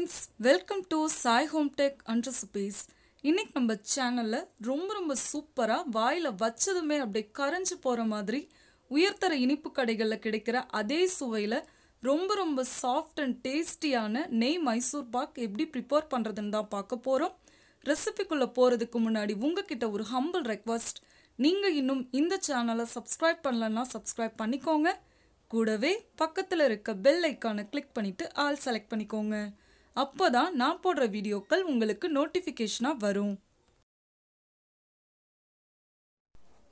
friends welcome to Sai home tech and recipes இன்னைக்கு நம்ம சேனலில் ரொம்ப ரொம்ப சூப்பராக வாயில் வச்சதுமே அப்படியே கரைஞ்சி போகிற மாதிரி உயர்தர இனிப்பு கடைகளில் கிடைக்கிற அதே சுவையில் ரொம்ப ரொம்ப சாஃப்ட் அண்ட் டேஸ்டியான நெய் மைசூர் பாக் எப்படி ப்ரிப்பேர் பண்ணுறதுன்னு தான் பார்க்க போகிறோம் ரெசிபிக்குள்ளே போகிறதுக்கு முன்னாடி உங்ககிட்ட ஒரு ஹம்பிள் ரெக்வஸ்ட் நீங்கள் இன்னும் இந்த சேனலை சப்ஸ்கிரைப் பண்ணலன்னா சப்ஸ்கிரைப் பண்ணிக்கோங்க கூடவே பக்கத்தில் இருக்க பெல் ஐக்கானை கிளிக் பண்ணிவிட்டு ஆல் செலக்ட் பண்ணிக்கோங்க அப்போ தான் நான் போடுற வீடியோக்கள் உங்களுக்கு நோட்டிஃபிகேஷனாக வரும்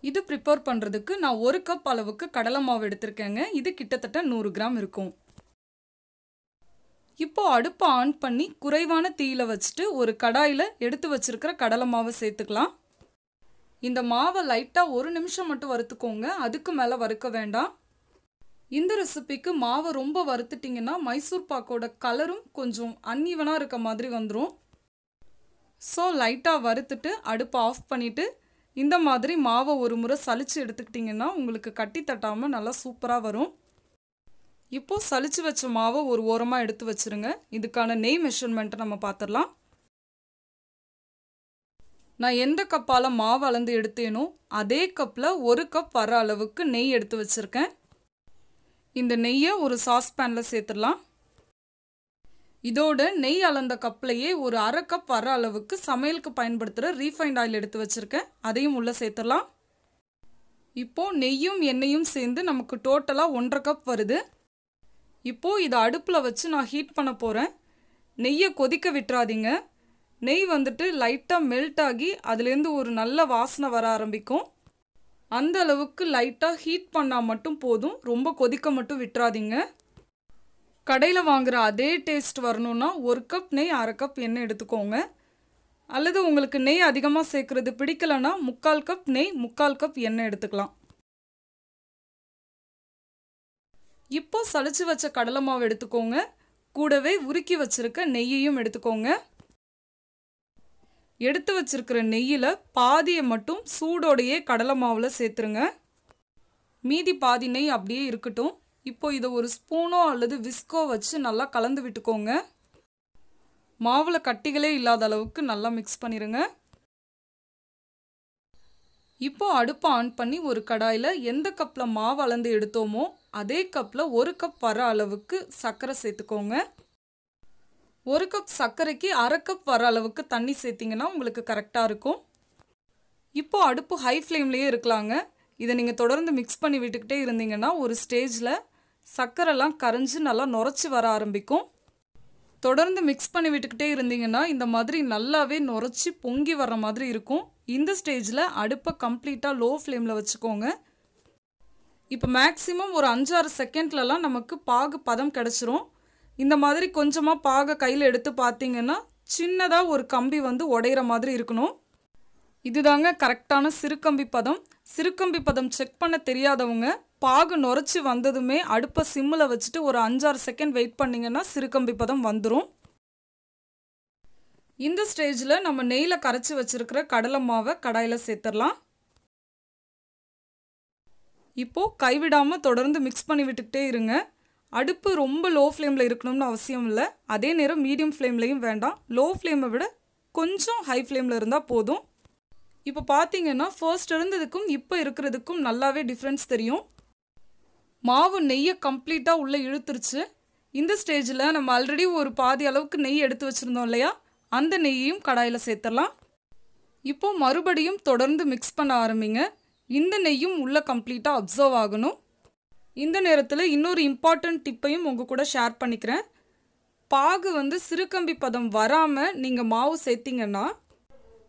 இது ப்ரிப்பேர் பண்ணுறதுக்கு நான் ஒரு கப் அளவுக்கு கடலை மாவு எடுத்திருக்கேங்க இது கிட்டத்தட்ட நூறு கிராம் இருக்கும் இப்போ அடுப்பை ஆன் பண்ணி குறைவான தீயில வச்சுட்டு ஒரு கடாயில் எடுத்து வச்சிருக்கிற கடலை மாவை சேர்த்துக்கலாம் இந்த மாவை லைட்டாக ஒரு நிமிஷம் மட்டும் வறுத்துக்கோங்க அதுக்கு மேலே வறுக்க வேண்டாம் இந்த ரெசிபிக்கு மாவை ரொம்ப வறுத்துட்டிங்கன்னா மைசூர் பாக்கோட கலரும் கொஞ்சம் அன்இவனாக இருக்க மாதிரி வந்துடும் ஸோ லைட்டாக வறுத்துட்டு அடுப்பை ஆஃப் பண்ணிவிட்டு இந்த மாதிரி மாவை ஒரு முறை சளிச்சு எடுத்துக்கிட்டிங்கன்னா உங்களுக்கு கட்டி தட்டாமல் நல்லா சூப்பராக வரும் இப்போது சளிச்சு வச்ச மாவை ஒரு ஓரமாக எடுத்து வச்சுருங்க இதுக்கான நெய் மெஷர்மெண்ட்டை நம்ம பார்த்துடலாம் நான் எந்த கப்பால் மாவு அளந்து எடுத்தேனோ அதே கப்பில் ஒரு கப் வர அளவுக்கு நெய் எடுத்து வச்சுருக்கேன் இந்த நெய்யை ஒரு சாஸ்பேனில் சேர்த்துடலாம் இதோட நெய் அளந்த கப்லையே ஒரு அரை கப் வர அளவுக்கு சமையலுக்கு பயன்படுத்துகிற ரீஃபைண்ட் ஆயில் எடுத்து வச்சுருக்கேன் அதையும் உள்ளே சேர்த்துடலாம் இப்போது நெய்யும் எண்ணெயும் சேர்ந்து நமக்கு டோட்டலாக ஒன்றரை கப் வருது இப்போது இதை அடுப்பில் வச்சு நான் ஹீட் பண்ண போகிறேன் நெய்யை கொதிக்க விட்டுறாதீங்க நெய் வந்துட்டு லைட்டாக மெல்ட் ஆகி அதுலேருந்து ஒரு நல்ல வாசனை வர ஆரம்பிக்கும் அந்த அளவுக்கு லைட்டாக ஹீட் பண்ணால் மட்டும் போதும் ரொம்ப கொதிக்க மட்டும் விட்டுறாதீங்க கடையில் வாங்குகிற அதே டேஸ்ட் வரணுன்னா ஒரு கப் நெய் அரை கப் எண்ணெய் எடுத்துக்கோங்க அல்லது உங்களுக்கு நெய் அதிகமாக சேர்க்குறது பிடிக்கலன்னா முக்கால் கப் நெய் முக்கால் கப் எண்ணெய் எடுத்துக்கலாம் இப்போ சளிச்சு வச்ச கடலை மாவு எடுத்துக்கோங்க கூடவே உருக்கி வச்சுருக்க நெய்யையும் எடுத்துக்கோங்க எடுத்து வச்சிருக்கிற நெய்யில் பாதியை மட்டும் சூடோடையே கடலை மாவில் சேர்த்துருங்க மீதி பாதி நெய் அப்படியே இருக்கட்டும் இப்போ இதை ஒரு ஸ்பூனோ அல்லது விஸ்கோ வச்சு நல்லா கலந்து விட்டுக்கோங்க மாவில் கட்டிகளே இல்லாத அளவுக்கு நல்லா மிக்ஸ் பண்ணிடுங்க இப்போ அடுப்பை ஆன் பண்ணி ஒரு கடாயில் எந்த கப்பில் மாவு அளந்து எடுத்தோமோ அதே கப்பில் ஒரு கப் வர அளவுக்கு சர்க்கரை சேர்த்துக்கோங்க ஒரு கப் சர்க்கரைக்கு அரை கப் வர அளவுக்கு தண்ணி சேர்த்திங்கன்னா உங்களுக்கு கரெக்டாக இருக்கும் இப்போது அடுப்பு ஹை ஃப்ளேம்லேயே இருக்கலாங்க இதை நீங்கள் தொடர்ந்து மிக்ஸ் பண்ணி விட்டுக்கிட்டே இருந்தீங்கன்னா ஒரு ஸ்டேஜில் சர்க்கரைலாம் கரைஞ்சி நல்லா நுரைச்சி வர ஆரம்பிக்கும் தொடர்ந்து மிக்ஸ் பண்ணி விட்டுக்கிட்டே இருந்தீங்கன்னா இந்த மாதிரி நல்லாவே நுரைச்சி பொங்கி வர்ற மாதிரி இருக்கும் இந்த ஸ்டேஜில் அடுப்பை கம்ப்ளீட்டாக லோ ஃப்ளேமில் வச்சுக்கோங்க இப்போ மேக்ஸிமம் ஒரு அஞ்சாறு செகண்ட்லலாம் நமக்கு பாகு பதம் கிடச்சிரும் இந்த மாதிரி கொஞ்சமாக பாகை கையில் எடுத்து பார்த்தீங்கன்னா சின்னதாக ஒரு கம்பி வந்து உடையிற மாதிரி இருக்கணும் இதுதாங்க கரெக்டான சிறுகம்பி பதம் சிறுகம்பி பதம் செக் பண்ண தெரியாதவங்க பாகு நுரைச்சி வந்ததுமே அடுப்பை சிம்மில் வச்சுட்டு ஒரு அஞ்சாறு செகண்ட் வெயிட் பண்ணிங்கன்னா சிறுகம்பி பதம் வந்துடும் இந்த ஸ்டேஜில் நம்ம நெய்யில் கரைச்சி வச்சுருக்கிற கடலை மாவை கடாயில் சேர்த்துடலாம் இப்போது கைவிடாமல் தொடர்ந்து மிக்ஸ் பண்ணி விட்டுக்கிட்டே இருங்க அடுப்பு ரொம்ப லோ ஃப்ளேமில் இருக்கணும்னு அவசியம் இல்லை அதே நேரம் மீடியம் ஃப்ளேம்லேயும் வேண்டாம் லோ ஃப்ளேமை விட கொஞ்சம் ஹை ஃப்ளேமில் இருந்தால் போதும் இப்போ பார்த்தீங்கன்னா ஃபர்ஸ்ட் இருந்ததுக்கும் இப்போ இருக்கிறதுக்கும் நல்லாவே டிஃப்ரென்ஸ் தெரியும் மாவு நெய்யை கம்ப்ளீட்டாக உள்ளே இழுத்துருச்சு இந்த ஸ்டேஜில் நம்ம ஆல்ரெடி ஒரு பாதி அளவுக்கு நெய் எடுத்து வச்சுருந்தோம் இல்லையா அந்த நெய்யையும் கடாயில் சேர்த்துடலாம் இப்போது மறுபடியும் தொடர்ந்து மிக்ஸ் பண்ண ஆரம்பிங்க இந்த நெய்யும் உள்ளே கம்ப்ளீட்டாக அப்சர்வ் ஆகணும் இந்த நேரத்தில் இன்னொரு இம்பார்ட்டண்ட் டிப்பையும் உங்கள் கூட ஷேர் பண்ணிக்கிறேன் பாகு வந்து சிறுகம்பி பதம் வராமல் நீங்கள் மாவு சேர்த்திங்கன்னா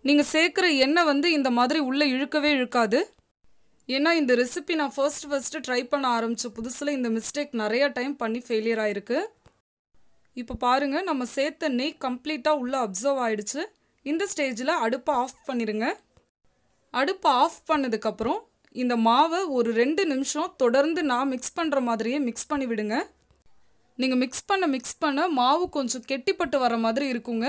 நீங்கள் சேர்க்குற எண்ணெய் வந்து இந்த மாதிரி உள்ளே இழுக்கவே இழுக்காது ஏன்னா இந்த ரெசிபி நான் ஃபர்ஸ்ட் ஃபஸ்ட்டு ட்ரை பண்ண ஆரம்பித்த புதுசில் இந்த மிஸ்டேக் நிறையா டைம் பண்ணி ஃபெயிலியர் ஆகிருக்கு இப்போ பாருங்கள் நம்ம சேர்த்த நெய் கம்ப்ளீட்டாக உள்ளே அப்சர்வ் ஆகிடுச்சு இந்த ஸ்டேஜில் அடுப்பை ஆஃப் பண்ணிடுங்க அடுப்பை ஆஃப் பண்ணதுக்கப்புறம் இந்த மாவை ஒரு ரெண்டு நிமிஷம் தொடர்ந்து நான் மிக்ஸ் பண்ணுற மாதிரியே மிக்ஸ் பண்ணி விடுங்க நீங்கள் மிக்ஸ் பண்ண மிக்ஸ் பண்ண மாவு கொஞ்சம் கெட்டிப்பட்டு வர மாதிரி இருக்குங்க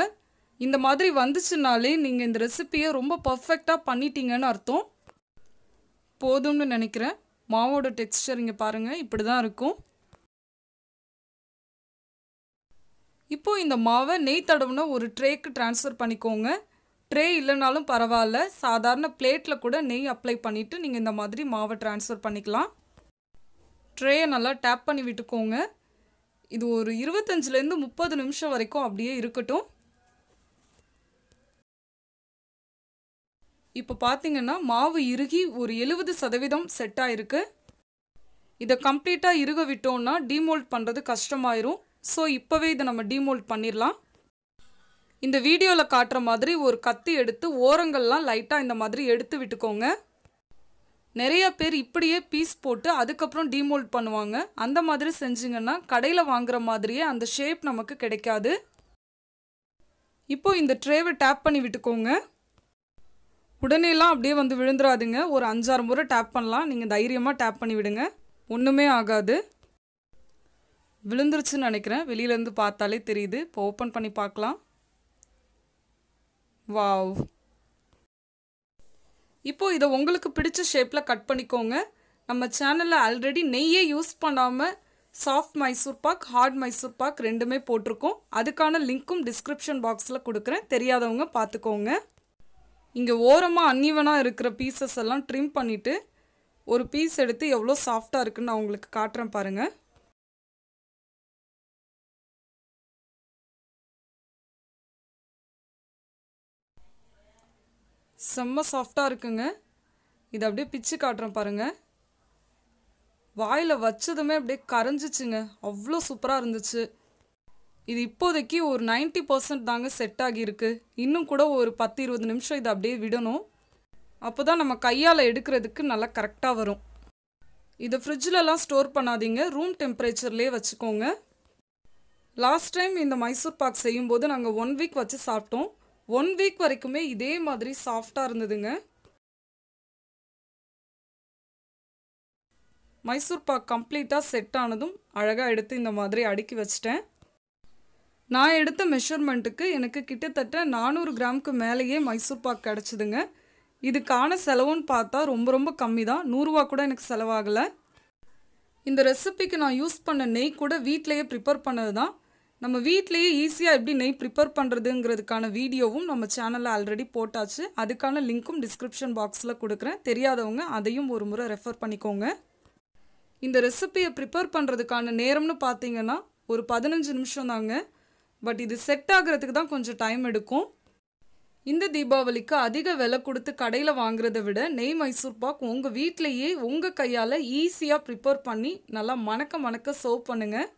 இந்த மாதிரி வந்துச்சுனாலே நீங்கள் இந்த ரெசிப்பியை ரொம்ப பர்ஃபெக்டாக பண்ணிட்டீங்கன்னு அர்த்தம் போதும்னு நினைக்கிறேன் மாவோட டெக்ஸ்டர் இங்கே பாருங்கள் இப்படி தான் இருக்கும் இப்போது இந்த மாவை நெய் தடவுன ஒரு ட்ரேக்கு ட்ரான்ஸ்ஃபர் பண்ணிக்கோங்க ட்ரே இல்லைனாலும் பரவாயில்ல சாதாரண பிளேட்டில் கூட நெய் அப்ளை பண்ணிவிட்டு நீங்கள் இந்த மாதிரி மாவை ட்ரான்ஸ்ஃபர் பண்ணிக்கலாம் ட்ரேயை நல்லா டேப் பண்ணி விட்டுக்கோங்க இது ஒரு இருபத்தஞ்சிலேருந்து முப்பது நிமிஷம் வரைக்கும் அப்படியே இருக்கட்டும் இப்போ பார்த்தீங்கன்னா மாவு இறுகி ஒரு எழுபது சதவீதம் செட் ஆகிருக்கு இதை கம்ப்ளீட்டாக இறுக விட்டோம்னா டிமோல்ட் பண்ணுறது கஷ்டமாயிரும் ஸோ இப்போவே இதை நம்ம டிமோல்ட் பண்ணிடலாம் இந்த வீடியோவில் காட்டுற மாதிரி ஒரு கத்தி எடுத்து ஓரங்கள்லாம் லைட்டாக இந்த மாதிரி எடுத்து விட்டுக்கோங்க நிறைய பேர் இப்படியே பீஸ் போட்டு அதுக்கப்புறம் டீமோல்ட் பண்ணுவாங்க அந்த மாதிரி செஞ்சிங்கன்னா கடையில் வாங்குற மாதிரியே அந்த ஷேப் நமக்கு கிடைக்காது இப்போ இந்த ட்ரேவை டேப் பண்ணி விட்டுக்கோங்க உடனேலாம் அப்படியே வந்து விழுந்துடாதுங்க ஒரு அஞ்சாறு முறை டேப் பண்ணலாம் நீங்கள் தைரியமாக டேப் பண்ணி விடுங்க ஒன்றுமே ஆகாது விழுந்துருச்சுன்னு நினைக்கிறேன் வெளியிலேருந்து பார்த்தாலே தெரியுது இப்போ ஓப்பன் பண்ணி பார்க்கலாம் வாவ் இப்போது இதை உங்களுக்கு பிடிச்ச ஷேப்பில் கட் பண்ணிக்கோங்க நம்ம சேனலில் ஆல்ரெடி நெய்யே யூஸ் பண்ணாமல் சாஃப்ட் மைசூர் பாக் ஹார்ட் மைசூர் பாக் ரெண்டுமே போட்டிருக்கோம் அதுக்கான லிங்க்கும் டிஸ்கிரிப்ஷன் பாக்ஸில் கொடுக்குறேன் தெரியாதவங்க பார்த்துக்கோங்க இங்கே ஓரமாக அன்னிவனாக இருக்கிற பீசஸ் எல்லாம் ட்ரிம் பண்ணிவிட்டு ஒரு பீஸ் எடுத்து எவ்வளோ சாஃப்டாக இருக்குதுன்னு நான் உங்களுக்கு காட்டுறேன் பாருங்கள் செம்ம சாஃப்டாக இருக்குங்க இது அப்படியே பிச்சு காட்டுறோம் பாருங்கள் வாயில் வச்சதுமே அப்படியே கரைஞ்சிச்சுங்க அவ்வளோ சூப்பராக இருந்துச்சு இது இப்போதைக்கு ஒரு நைன்ட்டி பர்சன்ட் தாங்க செட் ஆகியிருக்கு இன்னும் கூட ஒரு பத்து இருபது நிமிஷம் இதை அப்படியே விடணும் அப்போ தான் நம்ம கையால் எடுக்கிறதுக்கு நல்லா கரெக்டாக வரும் இதை ஃப்ரிட்ஜிலலாம் ஸ்டோர் பண்ணாதீங்க ரூம் டெம்பரேச்சர்லேயே வச்சுக்கோங்க லாஸ்ட் டைம் இந்த மைசூர் பாக் செய்யும்போது நாங்கள் ஒன் வீக் வச்சு சாப்பிட்டோம் ஒன் வீக் வரைக்குமே இதே மாதிரி சாஃப்டாக இருந்ததுங்க மைசூர் பாக் கம்ப்ளீட்டாக செட் ஆனதும் அழகாக எடுத்து இந்த மாதிரி அடுக்கி வச்சிட்டேன் நான் எடுத்த மெஷர்மெண்ட்டுக்கு எனக்கு கிட்டத்தட்ட நானூறு கிராமுக்கு மேலேயே மைசூர் பாக் கிடச்சிதுங்க இதுக்கான செலவுன்னு பார்த்தா ரொம்ப ரொம்ப கம்மி தான் நூறுரூவா கூட எனக்கு செலவாகலை இந்த ரெசிபிக்கு நான் யூஸ் பண்ண நெய் கூட வீட்டிலையே ப்ரிப்பேர் பண்ணது தான் நம்ம வீட்லேயே ஈஸியாக எப்படி நெய் ப்ரிப்பேர் பண்ணுறதுங்கிறதுக்கான வீடியோவும் நம்ம சேனலில் ஆல்ரெடி போட்டாச்சு அதுக்கான லிங்க்கும் டிஸ்கிரிப்ஷன் பாக்ஸில் கொடுக்குறேன் தெரியாதவங்க அதையும் ஒரு முறை ரெஃபர் பண்ணிக்கோங்க இந்த ரெசிப்பியை ப்ரிப்பேர் பண்ணுறதுக்கான நேரம்னு பார்த்தீங்கன்னா ஒரு பதினஞ்சு நிமிஷம் தாங்க பட் இது செட் ஆகிறதுக்கு தான் கொஞ்சம் டைம் எடுக்கும் இந்த தீபாவளிக்கு அதிக விலை கொடுத்து கடையில் வாங்குறத விட நெய் மைசூர் பாக் உங்கள் வீட்லேயே உங்கள் கையால் ஈஸியாக ப்ரிப்பேர் பண்ணி நல்லா மணக்க மணக்க சர்வ் பண்ணுங்கள்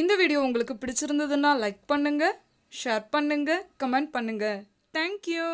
இந்த வீடியோ உங்களுக்கு பிடிச்சிருந்ததுன்னா லைக் பண்ணுங்கள் ஷேர் பண்ணுங்கள் கமெண்ட் பண்ணுங்கள் தேங்க்யூ